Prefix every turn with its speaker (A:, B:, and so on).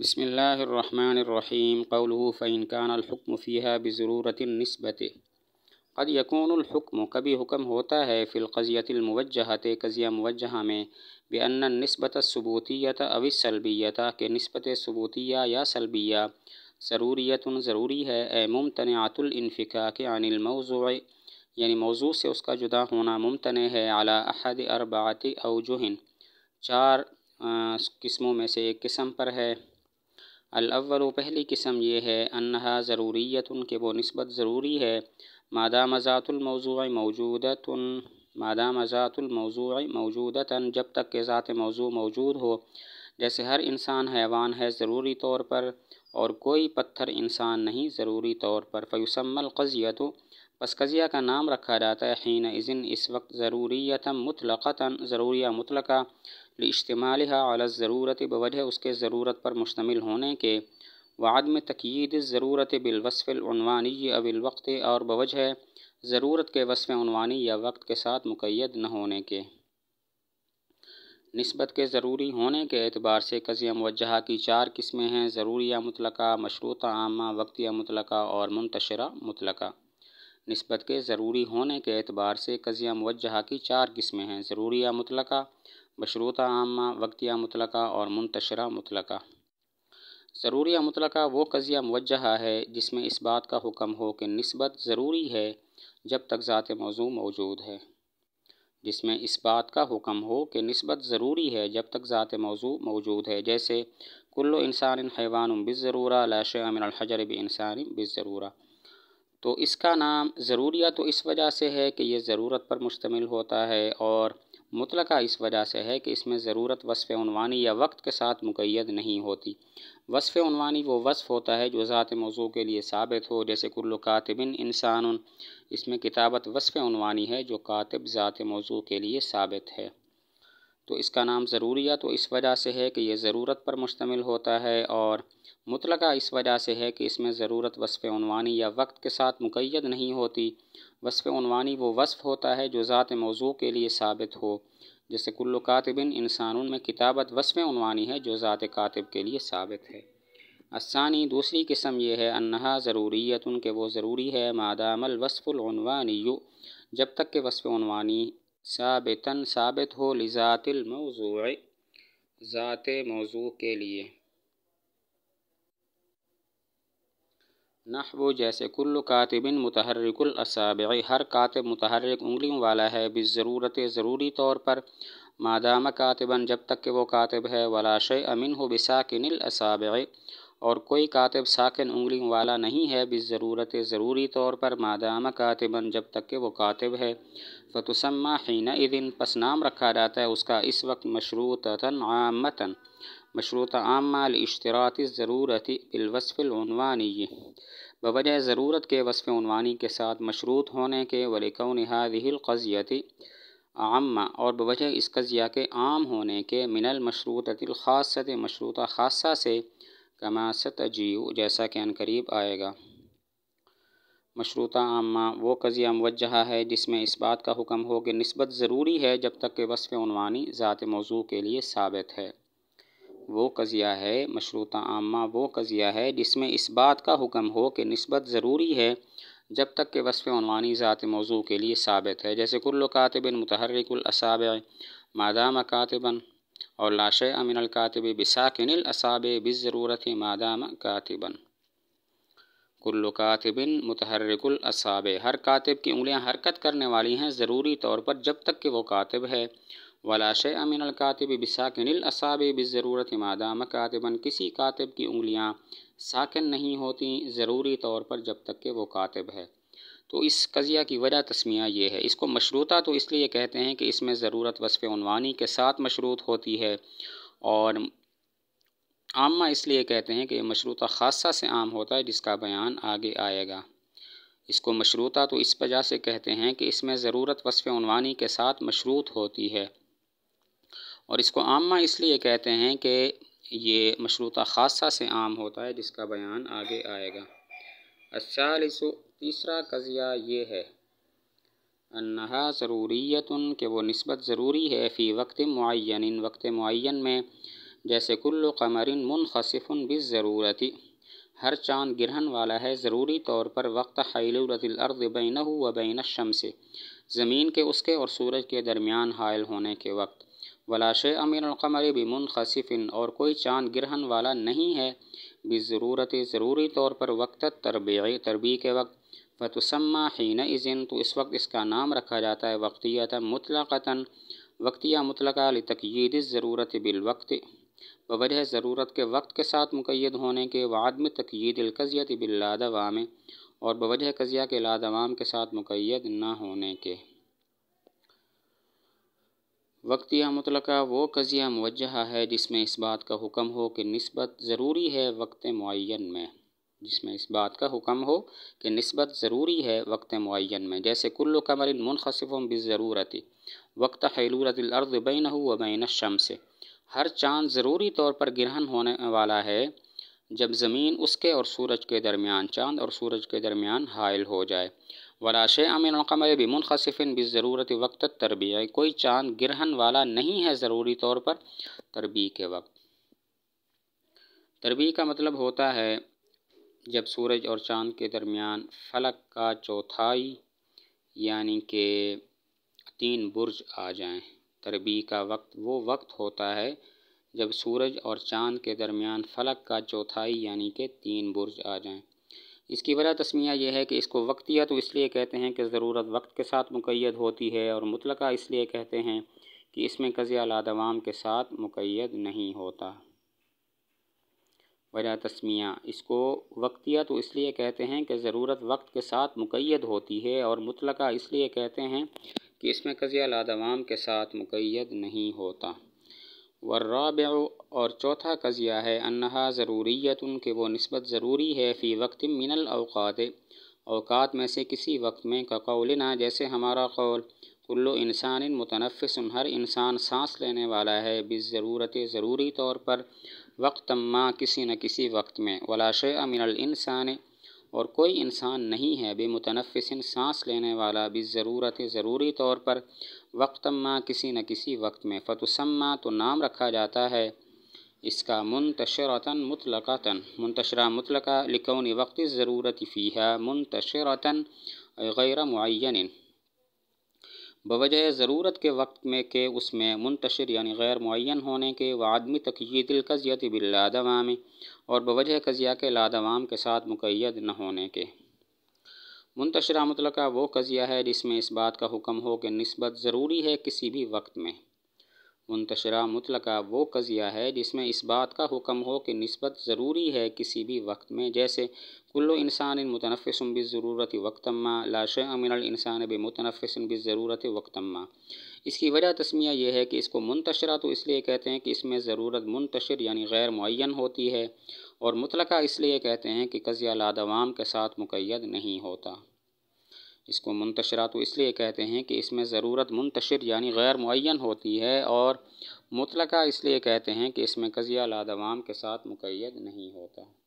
A: بسم اللہ الرحمن الرحیم كان الحکم فيها بضرورة النسبت قد یقون الحکم کبھی حکم ہوتا ہے فی القضیت الموجہت قضیہ موجہ میں بأن نسبت نسبتا او اوثصلبيطہ کہ نسبت ثبوتیہ یا سلبیہ ضروریت ضروری ہے اے ممتنعات آعت عن الموضوع یعنی موضوع موضوع سے اس کا جدا ہونا ممتنع ہے اعلیٰ احد اربعات اوجہ چار قسموں میں سے ایک قسم پر ہے و پہلی قسم یہ ہے انہا ضروریت ان کے وہ نسبت ضروری ہے مادام ذات الموضوع موجودت ان ذات الموضوع موجود جب تک کہ ذات موضوع موجود ہو جیسے ہر انسان حیوان ہے ضروری طور پر اور کوئی پتھر انسان نہیں ضروری طور پر فیوسم القضیت پس قضیہ کا نام رکھا جاتا ہے حین ازن اس وقت ضروریت مطلقتا ضروریہ مطلقہ اشعمال یا اعلیٰ ضرورت بوجھ اس کے ضرورت پر مشتمل ہونے کے وعد میں تقید ضرورت بالوصف العنوانی یا الوقت اور بوجہ ہے ضرورت کے وصف عنوانی یا وقت کے ساتھ مقید نہ ہونے کے نسبت کے ضروری ہونے کے اعتبار سے قضی موجہ کی چار قسمیں ہیں ضروری یا مطلقہ مشروطہ عامہ وقت یا مطلقہ اور منتشرہ مطلقہ نسبت کے ضروری ہونے کے اعتبار سے قضیہ موجہہ کی چار قسمیں ہیں ضروریہ مطلقہ بشروطہ عامہ وقتیہ مطلقہ اور منتشرہ مطلقہ ضروریہ مطلقہ وہ قضیہ موجہہ ہے جس میں اس بات کا حکم ہو کہ نسبت ضروری ہے جب تک ذات موضوع موجود ہے جس میں اس بات کا حکم ہو کہ نسبت ضروری ہے جب تک ذات موضوع موجود ہے جیسے کل انسان حیوان بص ضرورہ لاش امن الحجر انسان بص ضرورہ تو اس کا نام ضروریہ تو اس وجہ سے ہے کہ یہ ضرورت پر مشتمل ہوتا ہے اور مطلقہ اس وجہ سے ہے کہ اس میں ضرورت وصف عنوانی یا وقت کے ساتھ مقید نہیں ہوتی وصف عنوانی وہ وصف ہوتا ہے جو ذات موضوع کے لیے ثابت ہو جیسے کل کاتب انسان اس میں کتابت وصف عنوانی ہے جو کاتب ذات موضوع کے لیے ثابت ہے تو اس کا نام ضروریت تو اس وجہ سے ہے کہ یہ ضرورت پر مشتمل ہوتا ہے اور مطلقہ اس وجہ سے ہے کہ اس میں ضرورت وصف عنوانی یا وقت کے ساتھ مقید نہیں ہوتی وصف عنوانی وہ وصف ہوتا ہے جو ذات موضوع کے لیے ثابت ہو جیسے کل کاتب کاتبن میں کتابت وصف عنوانی ہے جو ذات کاتب کے لیے ثابت ہے آسانی دوسری قسم یہ ہے انہا ضروریت ان کے وہ ضروری ہے مادام الوصف العنوانی جب تک کہ وصف عنوانی ثابتاً ثابت ہو لذات الموضوع ذات موضوع کے لیے نحو جیسے کل کاتب متحرک الاسابع ہر کاتب متحرک انگلیوں والا ہے بالضرورت ضروری طور پر مادام کاتباً جب تک کہ وہ کاتب ہے ولا امن ہو بساکن الاسابع اور کوئی کاتب ساکن انگلی والا نہیں ہے بس ضرورت ضروری طور پر مادام کاتباً جب تک کہ وہ کاتب ہے فتوسمہ حین دن پس نام رکھا جاتا ہے اس کا اس وقت مشروطَََ عامتاً مشروط عامہ الوصف العنوانی بوجہ ضرورت کے وصف عنوانی کے ساتھ مشروط ہونے کے ولیکو هذه قضیتی عامہ اور بوجہ اس قضیہ کے عام ہونے کے من المشروطت الخاصت مشروطہ خاصہ سے کماست جیو جیسا کہ ان قریب آئے گا مشروطہ عامہ وہ قضیہ موجہ ہے جس میں اس بات کا حکم ہو کہ نسبت ضروری ہے جب تک کہ وصف عنوانی ذات موضوع کے لیے ثابت ہے وہ قضیہ ہے مشروطہ عامہ وہ قضیہ ہے جس میں اس بات کا حکم ہو کہ نسبت ضروری ہے جب تک کہ وصف عنوانی ذات موضوع کے لیے ثابت ہے جیسے کل کاتب متحرک الاسابع مادام کاتباً اور لاش امین الکاطبی بساکن نلاصاب بص ضرورت کاتبن کل کاتبن متحرک الاصاب ہر کاتب کی انگلیاں حرکت کرنے والی ہیں ضروری طور پر جب تک کہ وہ کاتب ہے ولاش لاش امین القاتب بساکن ن الصاب بس ضرورت مادہ کسی کاتب کی انگلیاں ساکن نہیں ہوتیں ضروری طور پر جب تک کہ وہ کاتب ہے تو اس قضیہ کی وجہ تسمیہ یہ ہے اس کو مشروطہ تو اس لیے کہتے ہیں کہ اس میں ضرورت وصف عنوانی کے ساتھ مشروط ہوتی ہے اور عامہ اس لیے کہتے ہیں کہ یہ مشروطہ خاصہ سے عام ہوتا ہے جس کا بیان آگے آئے گا اس کو مشروطہ تو اس وجہ سے کہتے ہیں کہ اس میں ضرورت وصف عنوانی کے ساتھ مشروط ہوتی ہے اور اس کو عامہ اس لیے کہتے ہیں کہ یہ مشروطہ خاصہ سے عام ہوتا ہے جس کا بیان آگے آئے گا السالس تیسرا قضیہ یہ ہے انہا ضروریت ان کے وہ نسبت ضروری ہے فی وقت معین ان وقت معین میں جیسے کل قمر منخصف بھی ہر چاند گرہن والا ہے ضروری طور پر وقت خیلورت الارض بینہ و بین الشمس زمین کے اس کے اور سورج کے درمیان حائل ہونے کے وقت ولاش امین القمر بھی منخصف اور کوئی چاند گرہن والا نہیں ہے بھی ضرورت ضروری طور پر وقت تربیع تربیع کے وقت ب حین ہی تو اس وقت اس کا نام رکھا جاتا ہے وقتیت مطلقتاً وقتیہ مطلقہ علی تقید ضرورت بال وقت ضرورت کے وقت کے ساتھ مقید ہونے کے وعدم تقید القضیت باللادوام لادوام اور بوجہ قضیہ کے لادوام کے ساتھ مقید نہ ہونے کے وقت یا مطلقہ وہ قضیہ موجہ ہے جس میں اس بات کا حکم ہو کہ نسبت ضروری ہے وقت معین میں جس میں اس بات کا حکم ہو کہ نسبت ضروری ہے وقت معین میں جیسے کل کمر قمر منخصف بص وقت حیلورت الارض بینہ و بین الشمس ہر چاند ضروری طور پر گرہن ہونے والا ہے جب زمین اس کے اور سورج کے درمیان چاند اور سورج کے درمیان حائل ہو جائے ورا شمین القمر بھی منخصف بس وقت تربیع کوئی چاند گرہن والا نہیں ہے ضروری طور پر تربیع کے وقت تربیع کا مطلب ہوتا ہے جب سورج اور چاند کے درمیان فلک کا چوتھائی یعنی کہ تین برج آ جائیں تربی کا وقت وہ وقت ہوتا ہے جب سورج اور چاند کے درمیان فلک کا چوتھائی یعنی کہ تین برج آ جائیں اس کی وجہ تسمیہ یہ ہے کہ اس کو وقتیہ تو اس لیے کہتے ہیں کہ ضرورت وقت کے ساتھ مقید ہوتی ہے اور مطلقہ اس لیے کہتے ہیں کہ اس میں قضیہ لادوام کے ساتھ مقید نہیں ہوتا وجہ تسمیہ اس کو وقتیہ تو اس لیے کہتے ہیں کہ ضرورت وقت کے ساتھ مقید ہوتی ہے اور مطلقہ اس لیے کہتے ہیں کہ اس میں قضیہ لادوام کے ساتھ مقید نہیں ہوتا والرابع اور چوتھا قضیہ ہے انہا ضروریت ان کے وہ نسبت ضروری ہے فی وقت من الاوقات اوقات میں سے کسی وقت میں کا قول نہ جیسے ہمارا قول الو انسان متنفس ہر انسان سانس لینے والا ہے ضرورت ضروری طور پر وقت ما کسی نہ کسی وقت میں ولاش امن الانسان اور کوئی انسان نہیں ہے بے متنفس سانس لینے والا ضرورت ضروری طور پر وقت ما کسی نہ کسی وقت میں فت تو نام رکھا جاتا ہے اس کا منتشرتاً مطلق منتشرہ مطلقہ لکون وقت ضرورت فیحہ منتشرتاً غیر معین بوجہ ضرورت کے وقت میں کہ اس میں منتشر یعنی غیر معین ہونے کے و عدمی تقید القضیت دلکضی اور بوجہ قضیہ کے لادوام کے ساتھ مقید نہ ہونے کے منتشرہ مطلقہ وہ قضیہ ہے جس میں اس بات کا حکم ہو کہ نسبت ضروری ہے کسی بھی وقت میں منتشرہ مطلقہ وہ قضیہ ہے جس میں اس بات کا حکم ہو کہ نسبت ضروری ہے کسی بھی وقت میں جیسے کلو انسان متنفس ضرورت وقتما لاش من الانسان انسان بے متنف ضرورت وقتمہ اس کی وجہ تسمیہ یہ ہے کہ اس کو منتشرہ تو اس لیے کہتے ہیں کہ اس میں ضرورت منتشر یعنی غیر معین ہوتی ہے اور مطلقہ اس لیے کہتے ہیں کہ قضیہ دوام کے ساتھ مقید نہیں ہوتا اس کو وہ اس لیے کہتے ہیں کہ اس میں ضرورت منتشر یعنی غیر معین ہوتی ہے اور مطلقہ اس لیے کہتے ہیں کہ اس میں قضیہ لادوام کے ساتھ مقید نہیں ہوتا